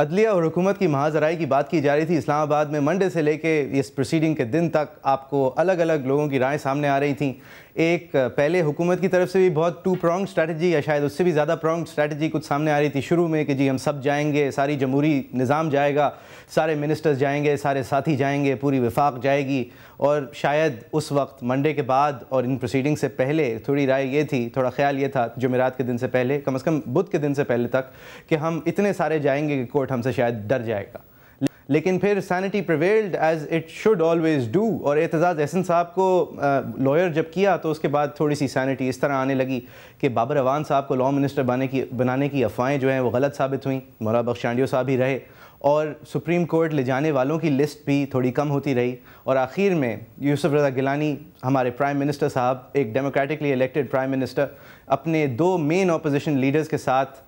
अदलिया और हुकूमत की महाजराई की बात की जा रही थी इस्लामाबाद में मंडे से लेके इस प्रोसीडिंग के दिन तक आपको अलग अलग लोगों की राय सामने आ रही थी एक पहले हुकूमत की तरफ से भी बहुत टू प्रॉन्ग स्ट्रैटेजी या शायद उससे भी ज़्यादा प्रॉन्ग स्ट्रैटेजी कुछ सामने आ रही थी शुरू में कि जी हम सब जाएंगे सारी जमहूरी निज़ाम जाएगा सारे मिनिस्टर्स जाएंगे सारे साथी जाएंगे पूरी विफाक जाएगी और शायद उस वक्त मंडे के बाद और इन प्रोसीडिंग से पहले थोड़ी राय ये थी थोड़ा ख्याल ये था जमेरात के दिन से पहले कम अज़ कम बुध के दिन से पहले तक कि हम इतने सारे जाएंगे कि कोर्ट हमसे शायद डर जाएगा लेकिन फिर sanity prevailed as it should always do और एतजाज़ एहसन साहब को लॉयर जब किया तो उसके बाद थोड़ी सी सैनिटी इस तरह आने लगी कि बाबर अवान साहब को लॉ मिनिस्टर बनाने की बनाने की अफवाहें जो हैं वो गलत साबित हुई मौला बख्शांडियो साहब ही रहे और सुप्रीम कोर्ट ले जाने वालों की लिस्ट भी थोड़ी कम होती रही और आखिर में यूसुफ रजा गिलानी हमारे प्राइम मिनिस्टर साहब एक डेमोक्रेटिकली इलेक्टेड प्राइम मिनिस्टर अपने दो मेन अपोजिशन लीडर्स के साथ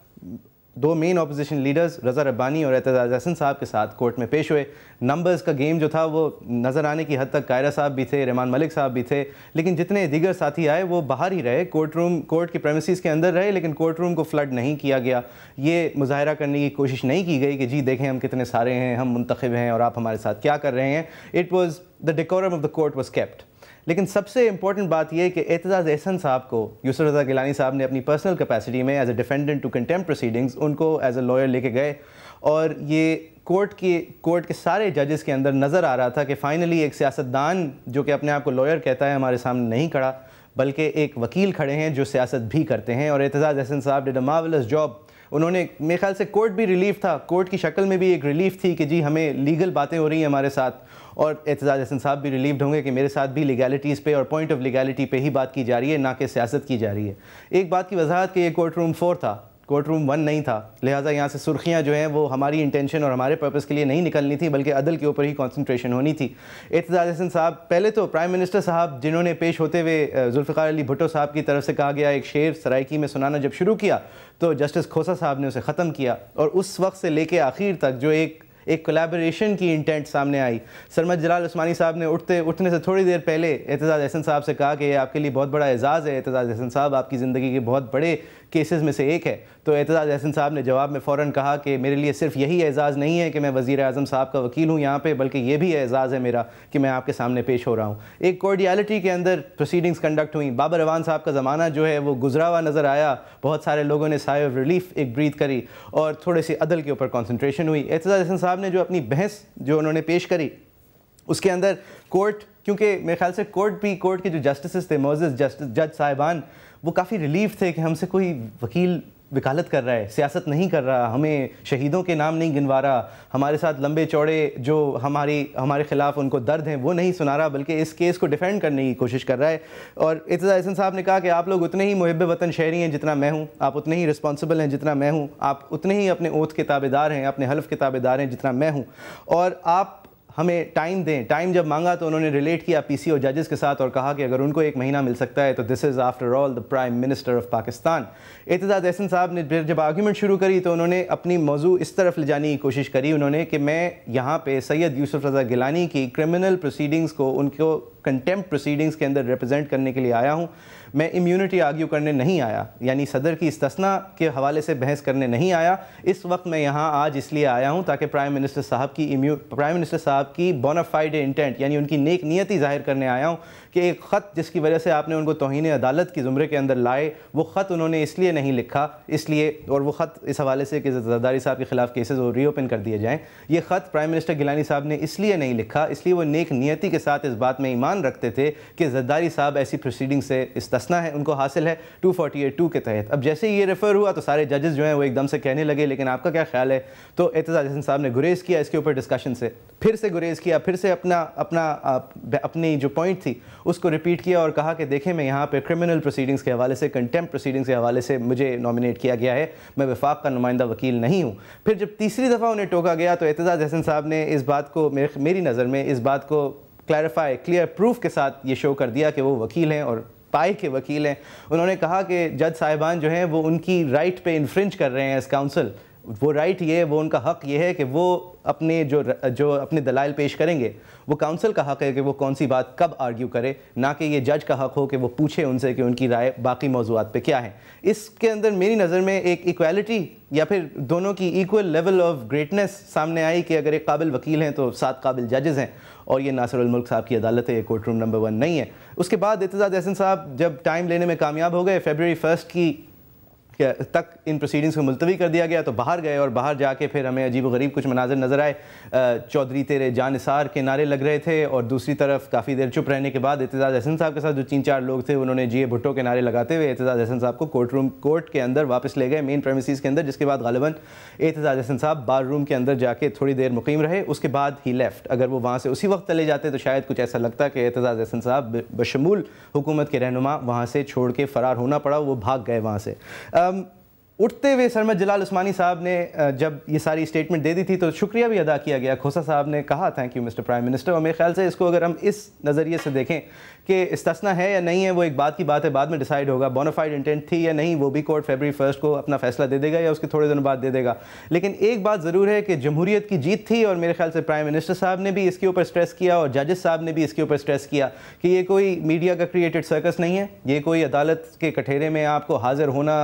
दो main opposition leaders Raza Rabbani और एतजाज हसन साहब के साथ कोर्ट में पेश हुए नंबर्स का गेम जो था वो नज़र आने की हद तक कायरा साहब भी थे रहमान मलिक साहब भी थे लेकिन जितने दीगर साथी आए वो बाहर ही रहे कोर्ट रूम कोर्ट के प्रेमिसज के अंदर रहे लेकिन कोर्ट रूम को फ्लड नहीं किया गया ये मुजाहरा करने की कोशिश नहीं की गई कि जी देखें हम कितने सारे हैं हम मंतखब हैं और आप हमारे साथ क्या कर रहे हैं it was the decorum of the court was kept लेकिन सबसे इंपॉर्टेंट बात यह कि एतजाज़ एहसन साहब को यूसर रजा गिलानी साहब ने अपनी पर्सनल कैपेसिटी में as a defendant to contempt proceedings उनको एज अ लॉयर लेके गए और ये कोर्ट के कोर्ट के सारे जजेस के अंदर नज़र आ रहा था कि फ़ाइनली एक सियासतदान जो कि अपने आप को लॉयर कहता है हमारे सामने नहीं खड़ा बल्कि एक वकील खड़े हैं जो सियासत भी करते हैं और एतजाज़ एहसन साहब डिड अ मावलस जॉब उन्होंने मेरे ख्याल से कोर्ट भी रिलीफ था कोर्ट की शक्ल में भी एक रिलीफ थी कि जी हमें लीगल बातें हो रही हैं हमारे साथ और एतजाज हसन साहब भी रिलीव्ड होंगे कि मेरे साथ भी लीगैलिटीज़ पे और पॉइंट ऑफ लीगैलिटी पे ही बात की जा रही है ना कि सियासत की जा रही है एक बात की वजाहत कि ये कोर्ट रूम फोर था कोर्ट रूम वन नहीं था लिहाजा यहाँ से सुर्खियाँ जो हैं वो हमारी इंटेंशन और हमारे पर्पज़ के लिए नहीं निकलनी थी बल्कि अदल के ऊपर ही कॉन्सनट्रेशन होनी थी एतजाज हसन साहब पहले तो प्राइम मिनिस्टर साहब जिन्होंने पेश होते हुए जुल्फ़ार अली भुटो साहब की तरफ से कहा गया एक शेर सराइकी में सुनाना जब शुरू किया तो जस्टिस खोसा साहब ने उसे ख़त्म किया और उस वक्त से लेके आखिर तक जो एक एक कोलेबोरेशन की इंटेंट सामने आई सरमद जलाल उस्मानी साहब ने उठते उठने से थोड़ी देर पहले एतजाज़ एहसन साहब से कहा कि ये आपके लिए बहुत बड़ा एजाज़ है एतजाज़ एहसन साहब आपकी ज़िंदगी के बहुत बड़े केसेस में से एक है तो एतजाज़ एहसन साहब ने जवाब में फ़ौरन कहा कि मेरे लिए सिर्फ यही एजाज़ नहीं है कि मैं वज़ी अजम साहब का वकील हूँ यहाँ पर बल्कि ये भी एजाज़ है मेरा कि मैं आपके सामने पेश हो रहा हूँ एक कॉर्डियालिटी के अंदर प्रोसीडिंग्स कंडक्ट हुई बाबर रवान साहब का ज़माना जो है वो गुजरा हुआ नज़र आया बहुत सारे लोगों ने साय रिलीफ एक ब्रीथ करी और थोड़े से अदल के ऊपर कॉन्सनट्रेशन हुई एतजाज़ एहसन साहब साहब ने जो अपनी बहस जो उन्होंने पेश करी उसके अंदर कोर्ट क्योंकि मेरे ख्याल से कोर्ट भी कोर्ट के जो जस्टिस थे मोजिस जस्टिस जज साहिबान वो काफ़ी रिलीफ थे कि हमसे कोई वकील वकालत कर रहा है सियासत नहीं कर रहा हमें शहीदों के नाम नहीं गिनवा रहा हमारे साथ लंबे चौड़े जो हमारी हमारे ख़िलाफ़ उनको दर्द हैं वो नहीं सुना रहा बल्कि इस केस को डिफेंड करने की कोशिश कर रहा है और इतजा हसन साहब ने कहा कि आप लोग उतने ही मुहब वतन शहरी हैं जितना मैं हूँ आप उतने ही रिस्पॉन्सिबल हैं जितना मैं हूँ आप उतने ही अपने ओथ के ताबेदार हैं अपने हल्फ के ताबेदार हैं जितना मैं हूँ और आप हमें टाइम दें टाइम जब मांगा तो उन्होंने रिलेट किया पी सी ओ जजेस के साथ और कहा कि अगर उनको एक महीना मिल सकता है तो this is after all the prime minister of Pakistan Aitzaz Ahsan साहब ने फिर जब आर्ग्यूमेंट शुरू करी तो उन्होंने अपनी मौजू इस तरफ ले जाने की कोशिश करी उन्होंने कि मैं यहाँ पर सैयद यूसुफ रजा गिलानी की क्रिमिनल प्रोसीडिंग्स को उनको कंटेम्प्ट प्रोसीडिंग्स के अंदर रिप्रजेंट करने के लिए आया हूँ मैं इम्यूनिटी आर्ग्यू करने नहीं आया यानी सदर की इस्तना के हवाले से बहस करने नहीं आया इस वक्त मैं यहाँ आज इसलिए आया हूँ ताकि प्राइम मिनिस्टर साहब की प्राइम मिनिस्टर साहब की बोनाफाइड इंटेंट यानी उनकी नेक नीयती ज़ाहिर करने आया हूँ कि एक ख़त जिसकी वजह से आपने उनको तोहन अदालत की ज़ुमरे के अंदर लाए वो ख़त उन्होंने इसलिए नहीं लिखा इसलिए और वो ख़त इस हवाले से कि जरदारी साहब के ख़िलाफ़ केसेज़ वो रीओपन कर दिए जाएँ ये ख़त प्राइम मिनिस्टर गिलानी साहब ने इसलिए नहीं लिखा इसलिए वो नेक नीयती के साथ इस बात में ईमान रखते थे कि जरदारी साहब ऐसी प्रोसीडिंग से इस्तना है उनको हासिल है टू फोर्टी एट टू के तहत अब जैसे ही ये रेफ़र हुआ तो सारे जजेज़ जो हैं वो एकदम से कहने लगे लेकिन आपका क्या ख्याल है तो एतजाज हसन साहब ने गुरेज़ किया इसके ऊपर डिस्कशन से फिर से गुरेज़ किया फिर से अपना अपना अपनी जो पॉइंट थी उसको रिपीट किया और कहा कि देखें मैं यहाँ पर क्रिमिनल प्रोसीडिंग्स के हवाले से कंटेम्प प्रोसीडिंग्स के हवाले से मुझे नॉमिनेट किया गया है मैं विफाक का नुमाइंदा वकील नहीं हूँ फिर जब तीसरी दफ़ा उन्हें टोका गया तो एतजाज़ हसन साहब ने इस बात को मेरी नज़र में इस बात को क्लैरिफाई क्लियर प्रूफ के साथ ये शो कर दिया कि वो वकील हैं और पाए के वकील हैं उन्होंने कहा कि जज साहिबान जो हैं वो उनकी राइट पे इन्फ्रिंज कर रहे हैं एज़ काउंसिल वो राइट ये वो उनका हक ये है कि वो अपने जो जो अपने दलाइल पेश करेंगे वो काउंसिल का हक है कि वो कौन सी बात कब आर्ग्यू करे ना कि ये जज का हक हो कि वो पूछे उनसे कि उनकी राय बाकी मौजूद पे क्या है इसके अंदर मेरी नज़र में एक इक्वालिटी या फिर दोनों की इक्वल लेवल ऑफ ग्रेटनेस सामने आई कि अगर एक काबिल वकील हैं तो सात काबिल जजेज़ हैं और ये नासरुलमल्क साहब की अदालत है ये कोर्ट रूम नंबर वन नहीं है उसके बाद इतजाज़ एहसन साहब जब टाइम लेने में कामयाब हो गए फेबररी फर्स्ट की तक इन प्रोसीडिंग्स को मुलतवी कर दिया गया तो बाहर गए और बाहर जाके फिर हमें अजीब गरीब कुछ मनाजर नज़र आए चौधरी तेरे जानसार के नारे लग रहे थे और दूसरी तरफ काफ़ी देर चुप रहने के बाद एतजाज़ अहसन साहब के साथ जो तीन चार लोग थे उन्होंने जी भुट्टो के नारे लगाते हुए एतजाज़ अहसन साहब को कोर्ट रूम कोर्ट के अंदर वापस ले गए मेन प्रेमिसज के अंदर जिसके बाद गालबा एतजाज़ अहसन साहब बार रूम के अंदर जाके थोड़ी देर मुकीम रहे उसके बाद ही लेफ्ट अगर वो वहाँ से उसी वक्त चले जाते तो शायद कुछ ऐसा लगता कि एतजाज़ अहसन साहब बशमूल हुकूमत के रहनुमा वहाँ से छोड़ के फ़रार होना पड़ा वो भाग गए वहाँ से Um, उठते हुए सरमद जलाल उस्मानी साहब ने जब ये सारी स्टेटमेंट दे दी थी तो शुक्रिया भी अदा किया गया खोसा साहब ने कहा thank you mister prime minister और मेरे ख्याल से इसको अगर हम इस नज़रिए से देखें कि इस्तना है या नहीं है वो एक बात की बात है बाद में डिसाइड होगा बोनाफाइड इंटेंट थी या नहीं वो भी कोर्ट फेबरी फर्स्ट को अपना फैसला दे देगा या उसके थोड़े दिनों बाद दे देगा लेकिन एक बात ज़रूर है कि जमहूरीत की जीत थी और मेरे ख्याल से प्राइम मिनिस्टर साहब ने भी इसके ऊपर स्ट्रेस किया और जजेस साहब ने भी इसके ऊपर स्ट्रेस किया कि ये कोई मीडिया का क्रिएटेड सर्कस नहीं है ये कोई अदालत के कठेरे में आपको हाजिर होना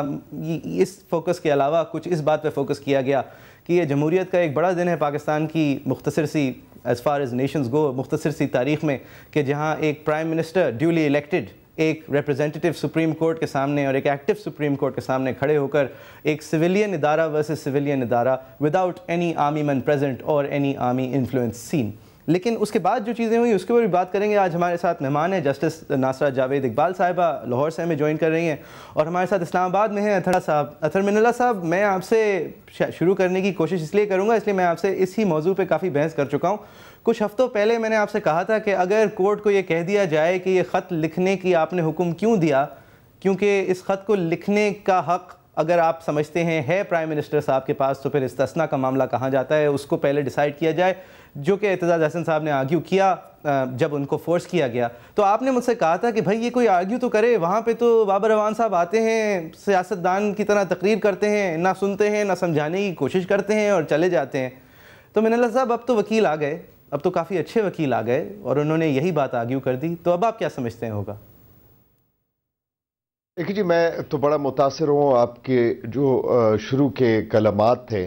इस फोकस के अलावा कुछ इस बात पे फोकस किया गया कि ये जमहूरीत का एक बड़ा दिन है पाकिस्तान की मुख्तर सी as far as nations go मुख्तर सी तारीख में कि जहाँ एक प्राइम मिनिस्टर ड्यूली इलेक्टेड एक रिप्रेजेंटेटिव सुप्रीम कोर्ट के सामने और एक एक्टिव सुप्रीम कोर्ट के सामने खड़े होकर एक सिविलियन इदारा वर्सेज सिविलियन इदारा without any army man present और एनी आर्मी इन्फ्लुएंस सीन लेकिन उसके बाद जो चीज़ें हुई उसके ऊपर भी बात करेंगे आज हमारे साथ मेहमान हैं जस्टिस नासरा जावेद इकबाल साहिबा लाहौर से हमें ज्वाइन कर रही हैं और हमारे साथ इस्लामाबाद में हैं अथरा साहब अथर मिनला साहब मैं आपसे शुरू करने की कोशिश इसलिए करूँगा इसलिए मैं आपसे इसी मौजू पर काफ़ी बहस कर चुका हूँ कुछ हफ्तों पहले मैंने आपसे कहा था कि अगर कोर्ट को ये कह दिया जाए कि ये ख़त लिखने की आपने हुक्म क्यों दिया क्योंकि इस ख़त को लिखने का हक़ अगर आप समझते हैं है प्राइम मिनिस्टर साहब के पास तो फिर इस्तना का मामला कहाँ जाता है उसको पहले डिसाइड किया जाए जो कि एतजाज हसन साहब ने आर्ग्यू किया जब उनको फोर्स किया गया तो आपने मुझसे कहा था कि भाई ये कोई आर्ग्यू तो करे वहाँ पे तो बाबर रवान साहब आते हैं सियासतदान की तरह तकरीर करते हैं ना सुनते हैं ना समझाने की कोशिश करते हैं और चले जाते हैं तो मिनल्ला साहब अब तो वकील आ गए अब तो काफ़ी अच्छे वकील आ गए और उन्होंने यही बात आर्ग्यू कर दी तो अब आप क्या समझते हैं होगा देखिए जी मैं तो बड़ा मुतासर हूँ आपके जो शुरू के कलम थे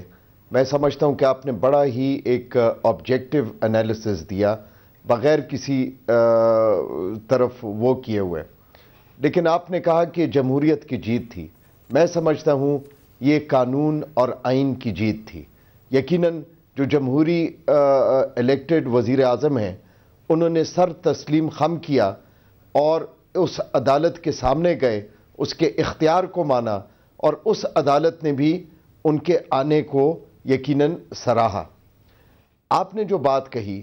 मैं समझता हूँ कि आपने बड़ा ही एक ऑब्जेक्टिव एनालिसिस दिया बग़ैर किसी तरफ वो किए हुए लेकिन आपने कहा कि जमहूरीत की जीत थी मैं समझता हूँ ये कानून और आइन की जीत थी यकीनन जो जमहूरी इलेक्टेड वज़ी अजम हैं उन्होंने सर तस्लीम खम किया और उस अदालत के सामने गए उसके इख्तियार को माना और उस अदालत ने भी उनके आने को यकीनन सराहा आपने जो बात कही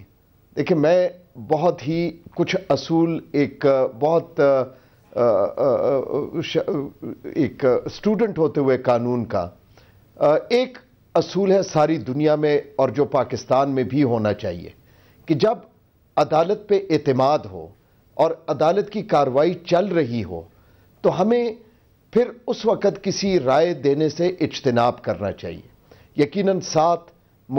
देखिए मैं बहुत ही कुछ असूल एक बहुत एक स्टूडेंट होते हुए कानून का एक असूल है सारी दुनिया में और जो पाकिस्तान में भी होना चाहिए कि जब अदालत पे एतमाद हो और अदालत की कार्रवाई चल रही हो तो हमें फिर उस वक़्त किसी राय देने से इजतनाब करना चाहिए यकीनन सात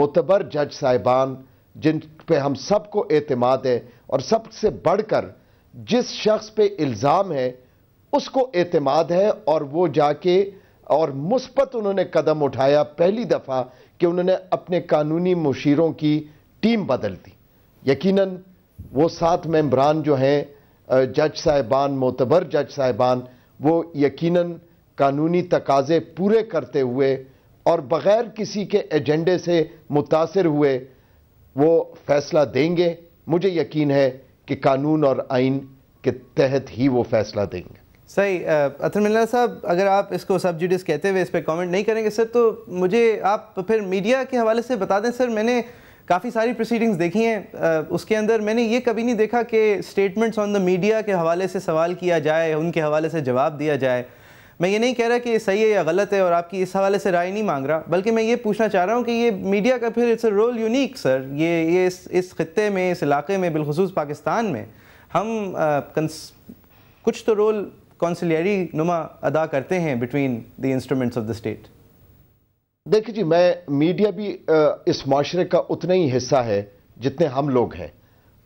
मोतबर जज साहिबान जिन पे हम सबको एतमाद है और सबसे बढ़कर जिस शख्स पे इल्ज़ाम है उसको एतमाद है और वो जाके और मुस्बत उन्होंने कदम उठाया पहली दफ़ा कि उन्होंने अपने कानूनी मुशीरों की टीम बदल दी यकीनन वो सात मेम्बरान जो हैं जज साहिबान मोतबर जज साहिबान वो यकीनन कानूनी तकाजे पूरे करते हुए और बग़ैर किसी के एजेंडे से मुतासर हुए वो फैसला देंगे मुझे यकीन है कि कानून और आइन के तहत ही वो फैसला देंगे सही अतर मिल्ला साहब अगर आप इसको सब जुडिस कहते हुए इस पर कमेंट नहीं करेंगे सर तो मुझे आप फिर मीडिया के हवाले से बता दें सर मैंने काफ़ी सारी प्रोसीडिंग्स देखी हैं उसके अंदर मैंने ये कभी नहीं देखा कि स्टेटमेंट्स ऑन द मीडिया के हवाले से सवाल किया जाए उनके हवाले से जवाब दिया जाए मैं ये नहीं कह रहा कि ये सही है या गलत है और आपकी इस हवाले से राय नहीं मांग रहा बल्कि मैं ये पूछना चाह रहा हूँ कि ये मीडिया का फिर इट्स रोल यूनिक सर ये ये इस इस खत्े में इस इलाके में बिलखसूस पाकिस्तान में हम आ, कंस, कुछ तो रोल कौंसिलरी नुमा अदा करते हैं between the instruments of the state देखिए जी मैं मीडिया भी इस माशरे का उतना ही हिस्सा है जितने हम लोग हैं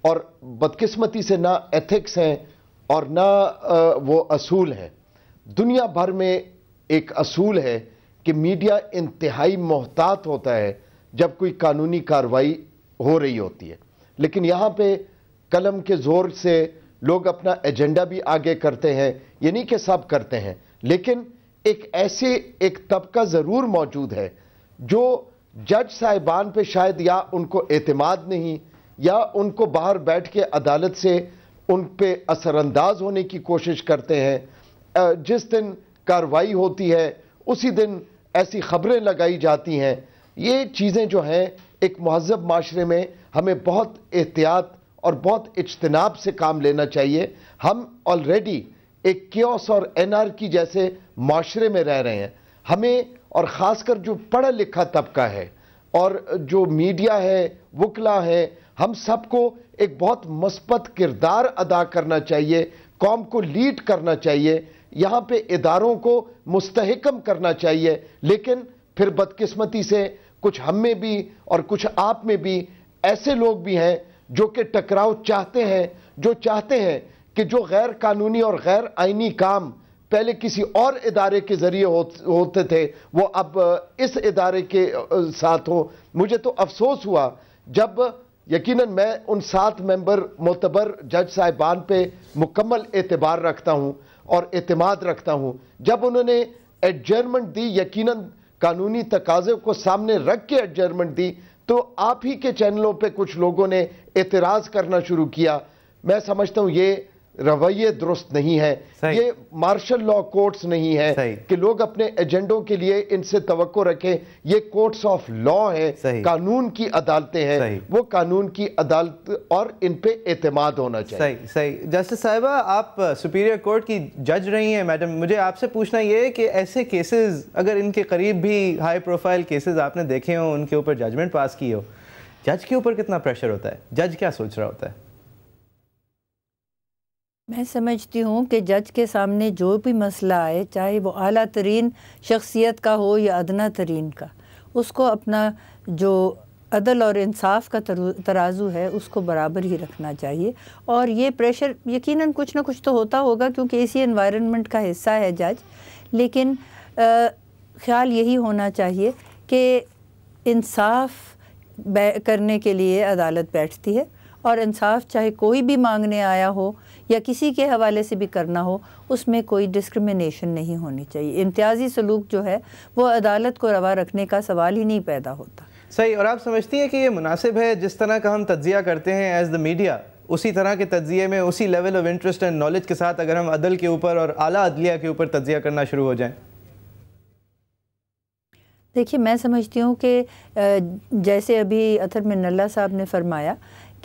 और बदकिस्मती से ना एथिक्स हैं और ना वो असूल हैं दुनिया भर में एक असूल है कि मीडिया इंतहाई मोहतात होता है जब कोई कानूनी कार्रवाई हो रही होती है लेकिन यहाँ पे कलम के ज़ोर से लोग अपना एजेंडा भी आगे करते हैं यानी कि सब करते हैं लेकिन एक ऐसे एक तबका ज़रूर मौजूद है जो जज साहिबान पे शायद या उनको एतमाद नहीं या उनको बाहर बैठ के अदालत से उन पर असरानंदाज होने की कोशिश करते हैं जिस दिन कार्रवाई होती है उसी दिन ऐसी खबरें लगाई जाती हैं ये चीज़ें जो हैं एक महजब माशरे में हमें बहुत एहतियात और बहुत इजतनाब से काम लेना चाहिए हम ऑलरेडी एक क्योस और एनआरकी जैसे माशरे में रह रहे हैं हमें और ख़ासकर जो पढ़ा लिखा तबका है और जो मीडिया है वकला है हम सबको एक बहुत मस्बत किरदार अदा करना चाहिए कौम को लीड करना चाहिए यहाँ पे इदारों को मुस्तकम करना चाहिए लेकिन फिर बदकिस्मती से कुछ हम में भी और कुछ आप में भी ऐसे लोग भी हैं जो कि टकराव चाहते हैं जो चाहते हैं कि जो गैर कानूनी और गैर आइनी काम पहले किसी और इदारे के ज़रिए हो, होते थे वो अब इस इदारे के साथ हो मुझे तो अफसोस हुआ जब यकीनन मैं उन सात मेंबर मोतबर जज साहिबान पे मुकम्मल एतबार रखता हूँ और अतमाद रखता हूँ जब उन्होंने एडजर्मेंट दी यकीनन कानूनी तकाजे को सामने रख के एडजर्मेंट दी तो आप ही के चैनलों पे कुछ लोगों ने एतराज़ करना शुरू किया मैं समझता हूँ ये रवैये दुरुस्त नहीं है ये मार्शल लॉ कोर्ट्स नहीं है कि लोग अपने एजेंडों के लिए इनसे तवक्को रखें ये कोर्ट्स ऑफ लॉ है कानून की अदालतें हैं वो कानून की अदालत और इन पे एतमाद होना चाहिए सही सही जस्टिस साहिबा आप सुपीरियर uh, कोर्ट की जज रही हैं मैडम मुझे आपसे पूछना ये कि ऐसे केसेज अगर इनके करीब भी हाई प्रोफाइल केसेज आपने देखे हों उनके ऊपर जजमेंट पास की हो जज के ऊपर कितना प्रेशर होता है जज क्या सोच रहा होता है मैं समझती हूँ कि जज के सामने जो भी मसला आए चाहे वो अला तरीन शख्सियत का हो या अदना तरीन का उसको अपना जो अदल और इंसाफ का तराजू है उसको बराबर ही रखना चाहिए और ये प्रेशर यकीनन कुछ ना कुछ तो होता होगा क्योंकि इसी एनवायरनमेंट का हिस्सा है जज लेकिन आ, ख्याल यही होना चाहिए कि इंसाफ करने के लिए अदालत बैठती है और इंसाफ चाहे कोई भी मांगने आया हो या किसी के हवाले से भी करना हो उसमें कोई डिस्क्रिमिनेशन नहीं होनी चाहिए इम्तियाजी सलूक जो है वह अदालत को रवा रखने का सवाल ही नहीं पैदा होता सही और आप समझती हैं कि ये मुनासिब है जिस तरह का हम तजिया करते हैं एज़ द मीडिया उसी तरह के तजिए में उसी level of interest and knowledge के साथ अगर हम अदल के ऊपर और आला अदलिया के ऊपर तजिया करना शुरू हो जाए देखिए मैं समझती हूँ कि जैसे अभी अथर मिनल्ला साहब ने फरमाया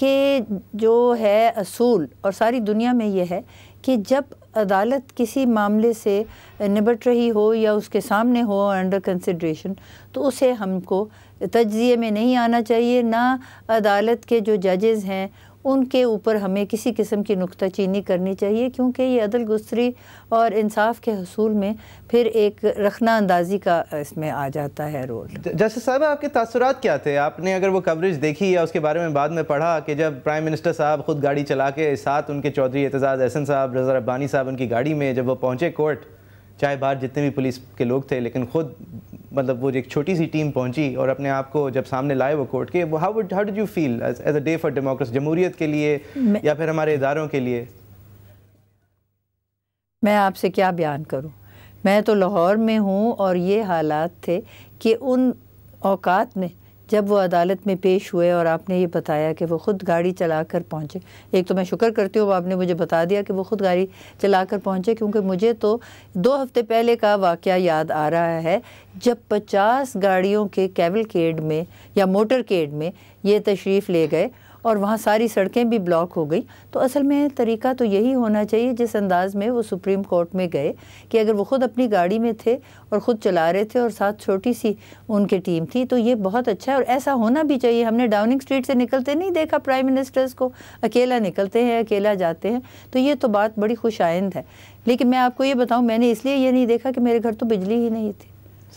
कि जो है असूल और सारी दुनिया में ये है कि जब अदालत किसी मामले से निबट रही हो या उसके सामने हो अंडर कंसिड्रेशन तो उसे हमको तजिए में नहीं आना चाहिए ना अदालत के जो जजेज़ हैं उनके ऊपर हमें किसी किस्म की नुकताचीनी करनी चाहिए क्योंकि ये अदल गुस्तरी और इंसाफ के हसूल में फिर एक रखना अंदाजी का इसमें आ जाता है रोल जस्टिस साहब आपके तसरत क्या थे आपने अगर वो कवरेज देखी या उसके बारे में बाद में पढ़ा कि जब प्राइम मिनिस्टर साहब खुद गाड़ी चला के साथ उनके चौधरी एतजाज़ एहसन साहब रजा रब्बानी साहब उनकी गाड़ी में जब वो पहुँचे कोर्ट चाहे बाहर जितने भी पुलिस के लोग थे लेकिन खुद मतलब वो एक छोटी सी टीम पहुंची और अपने आप को जब सामने लाए वो कोर्ट के how would how did you feel as a day for democracy जमहूरियत के लिए या फिर हमारे इदारों के लिए मैं आपसे क्या बयान करूं मैं तो लाहौर में हूं और ये हालात थे कि उन औकात में जब वो अदालत में पेश हुए और आपने ये बताया कि वो ख़ुद गाड़ी चला कर पहुँचे एक तो मैं शुक्र करती हूँ आपने मुझे बता दिया कि वो ख़ुद गाड़ी चला कर पहुँचे क्योंकि मुझे तो दो हफ्ते पहले का वाक़ याद आ रहा है जब पचास गाड़ियों के कैबल केड में या मोटर केड में ये तशरीफ़ ले गए और वहाँ सारी सड़कें भी ब्लॉक हो गई तो असल में तरीका तो यही होना चाहिए जिस अंदाज में वो सुप्रीम कोर्ट में गए कि अगर वो ख़ुद अपनी गाड़ी में थे और ख़ुद चला रहे थे और साथ छोटी सी उनकी टीम थी तो ये बहुत अच्छा है और ऐसा होना भी चाहिए हमने डाउनिंग स्ट्रीट से निकलते नहीं देखा प्राइम मिनिस्टर्स को अकेला निकलते हैं अकेला जाते हैं तो ये तो बात बड़ी खुश आइंद है लेकिन मैं आपको ये बताऊँ मैंने इसलिए ये नहीं देखा कि मेरे घर तो बिजली ही नहीं थी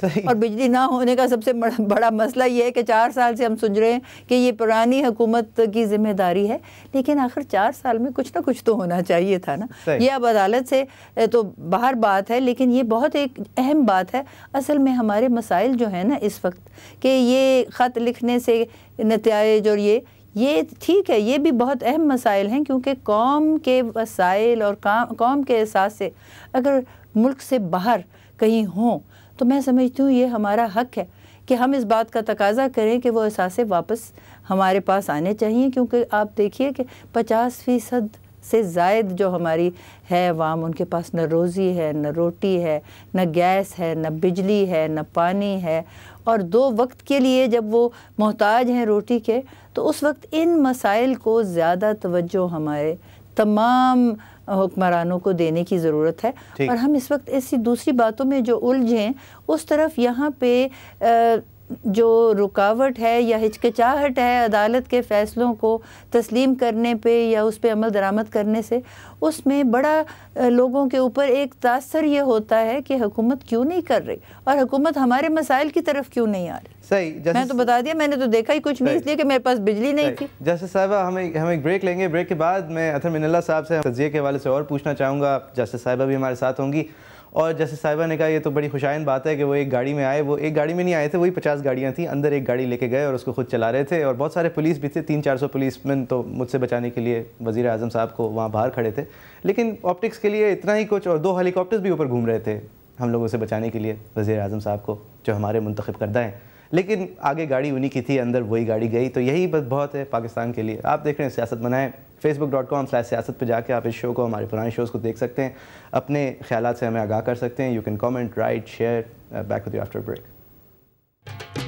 और बिजली ना होने का सबसे बड़ा, बड़ा मसला ये है कि चार साल से हम सुन रहे हैं कि ये पुरानी हुकूमत की जिम्मेदारी है लेकिन आखिर चार साल में कुछ ना कुछ तो होना चाहिए था ना ये अब अदालत से तो बाहर बात है लेकिन ये बहुत एक अहम बात है असल में हमारे मसाइल जो हैं ना इस वक्त कि ये ख़त लिखने से नतज और ये ये ठीक है ये भी बहुत अहम मसाइल हैं क्योंकि कौम के वसाइल और कौम के एहसास से अगर मुल्क से बाहर कहीं हों तो मैं समझती हूँ ये हमारा हक है कि हम इस बात का तकाजा करें कि वो असासे वापस हमारे पास आने चाहिए क्योंकि आप देखिए कि पचास फ़ीसद से जायद जो हमारी है वाम उनके पास न रोज़ी है न रोटी है न गैस है न बिजली है न पानी है और दो वक्त के लिए जब वो मोहताज हैं रोटी के तो उस वक्त इन मसाइल को ज़्यादा तवज्जो हमारे तमाम हुक्मरानों को देने की ज़रूरत है और हम इस वक्त ऐसी दूसरी बातों में जो उलझें उस तरफ यहाँ पे आ, जो रुकावट है या हिचकिचाहट है अदालत के फ़ैसलों को तस्लीम करने पे या उस पर अमल दरामद करने से उसमें बड़ा लोगों के ऊपर एक तासर ये होता है कि हुकूमत क्यों नहीं कर रही और हुकूमत हमारे मसाइल की तरफ क्यों नहीं आ रही सही मैं तो बता दिया मैंने तो देखा ही कुछ नहीं इसलिए कि मेरे पास बिजली नहीं थी जैसे साहबा हमें हम एक ब्रेक लेंगे ब्रेक के बाद मैं अथर मिनल्ला साहब से तजिए के हवाले से और पूछना चाहूँगा जैसे साहबा भी हमारे साथ होंगी और जैसे साहिबा ने कहा ये तो बड़ी खुशाइन बात है कि वो एक गाड़ी में आए वो एक गाड़ी में नहीं आए थे वही पचास गाड़ियाँ थी अंदर एक गाड़ी लेके गए और उसको खुद चला रहे थे और बहुत सारे पुलिस भी थे तीन चार सौ पुलिस मैन तो मुझसे बचाने के लिए वज़ी अजम साहब को वहाँ बाहर खड़े थे लेकिन ऑप्टिक्स के लिए इतना ही कुछ और दो हेलीकॉप्टर्स भी ऊपर घूम रहे थे हम लोगों से बचाने के लिए वजीर अजम साहब को जो हमारे मंतखब करदा हैं लेकिन आगे गाड़ी उन्हीं की थी अंदर वही गाड़ी गई तो यही बस बहुत है पाकिस्तान के लिए आप देख रहे हैं सियासत बनाएं फेसबुक डॉट कॉम स्लैस सियासत पर जाकर आप इस शो को हमारे पुराने शोज़ को देख सकते हैं अपने ख्याल से हमें आगाह कर सकते हैं you can comment right share back with after break